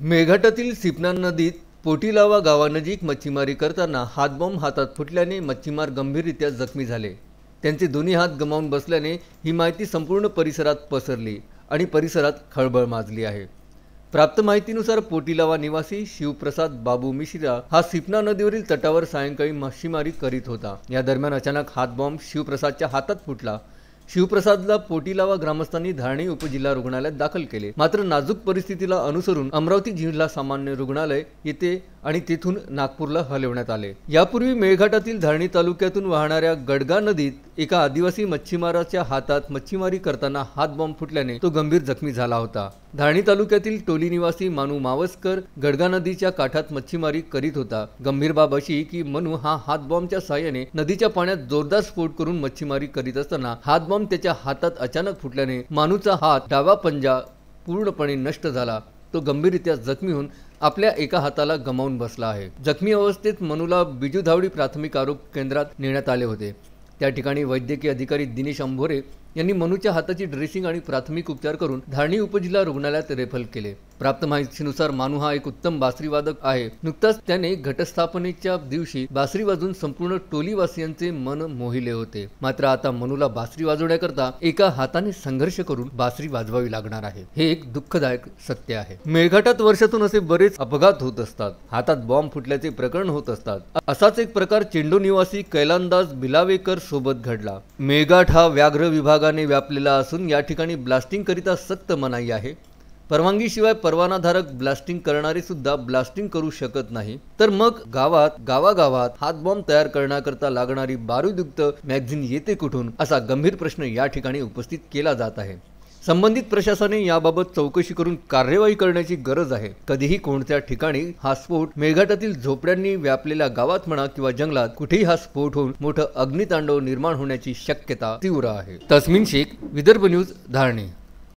मेघाटातील सिपना नदीत पोटीलावा गावानजीक मच्छीमारी करताना हातबॉम्ब हातात फुटल्याने मच्छीमार गंभीररित्या जखमी झाले त्यांचे दोन्ही हात गमावून बसल्याने ही माहिती संपूर्ण परिसरात पसरली आणि परिसरात खळबळ माजली आहे प्राप्त माहितीनुसार पोटीलावा निवासी शिवप्रसाद बाबू मिश्रा हा सिपना नदीवरील तटावर सायंकाळी मच्छीमारी करीत होता या दरम्यान अचानक हातबॉम्ब शिवप्रसादच्या हातात फुटला शिवप्रसादला पोटीलावा ग्रामस्थांनी धारणी उपजिल्हा रुग्णालयात दाखल केले मात्र नाजूक परिस्थितीला अनुसरून अमरावती जिल्हा सामान्य रुग्णालय येथे आणि तिथून नागपूरला हलवण्यात आले यापूर्वी मेळघाटातील धारणी तालुक्यातून वाहणाऱ्या गडगा नदीत एका आदिवासी मच्छीमाराच्या हातात मच्छीमारी करताना हात बॉम्ब फुटल्याने तो गंभीर जखमी झाला होता धारणी तालुक्यातील टोली निवासी मानू मावसकर गडगा नदीच्या काठात मच्छीमारी करीत होता गंभीर बाब अशी की मनू हा हातबॉम्बच्या सहाय्याने नदीच्या पाण्यात जोरदार स्फोट करून मच्छीमारी करीत असताना हातबॉम्ब त्याच्या हातात अचानक फुटल्याने मानूचा हात डावा पंजा पूर्णपणे नष्ट झाला तो गंभीररित्या जखमी होऊन आपल्या एका हाताला गमावून बसला आहे जखमी अवस्थेत मनुला बिजू धावडी प्राथमिक आरोग्य केंद्रात नेण्यात आले होते त्या ठिकाणी वैद्यकीय अधिकारी दिनेश अंभोरे यांनी मनुच्या हाताची ड्रेसिंग आणि प्राथमिक उपचार करून धारणी उपजिल्हा रुग्णालयात रेफल केले प्राप्त माहितीनुसार मानू हा एक उत्तम बासरीवादक आहे नुकताच त्याने घटस्थापनेच्या दिवशी बासरी वाजून संपूर्ण टोलीवासियांचे मन मोहिले होते मात्र आता मनूला बासरी वाजवण्याकरता एका हाताने संघर्ष करून बासरी वाजवावी लागणार आहे हे एक दुःखदायक सत्य आहे मेळघाटात वर्षातून असे बरेच अपघात होत असतात हातात बॉम्ब फुटल्याचे प्रकरण होत असतात असाच एक प्रकार चेंडू निवासी कैलांदाज बिलावेकर सोबत घडला मेळघाट हा व्याघ्र विभागाने व्यापलेला असून या ठिकाणी ब्लास्टिंग करिता सक्त मनाई आहे परवानगीशिवाय परवानाधारक ब्लास्टिंग करणारे सुद्धा ब्लास्टिंग करू शकत नाही तर मग गावात गावागावात हातबॉम्ब तयार करण्याकरता लागणारी बारूदयुक्त मॅगझिन येते कुठून असा गंभीर प्रश्न या ठिकाणी उपस्थित केला जात आहे संबंधित प्रशासनाने याबाबत चौकशी करून कार्यवाही करण्याची गरज आहे कधीही कोणत्या ठिकाणी हा स्फोट मेळघाटातील झोपड्यांनी व्यापलेल्या गावात म्हणा किंवा जंगलात कुठेही हा स्फोट होऊन मोठं अग्नितांडव निर्माण होण्याची शक्यता तीव्र आहे तस्मिन शेख विदर्भ न्यूज धारणी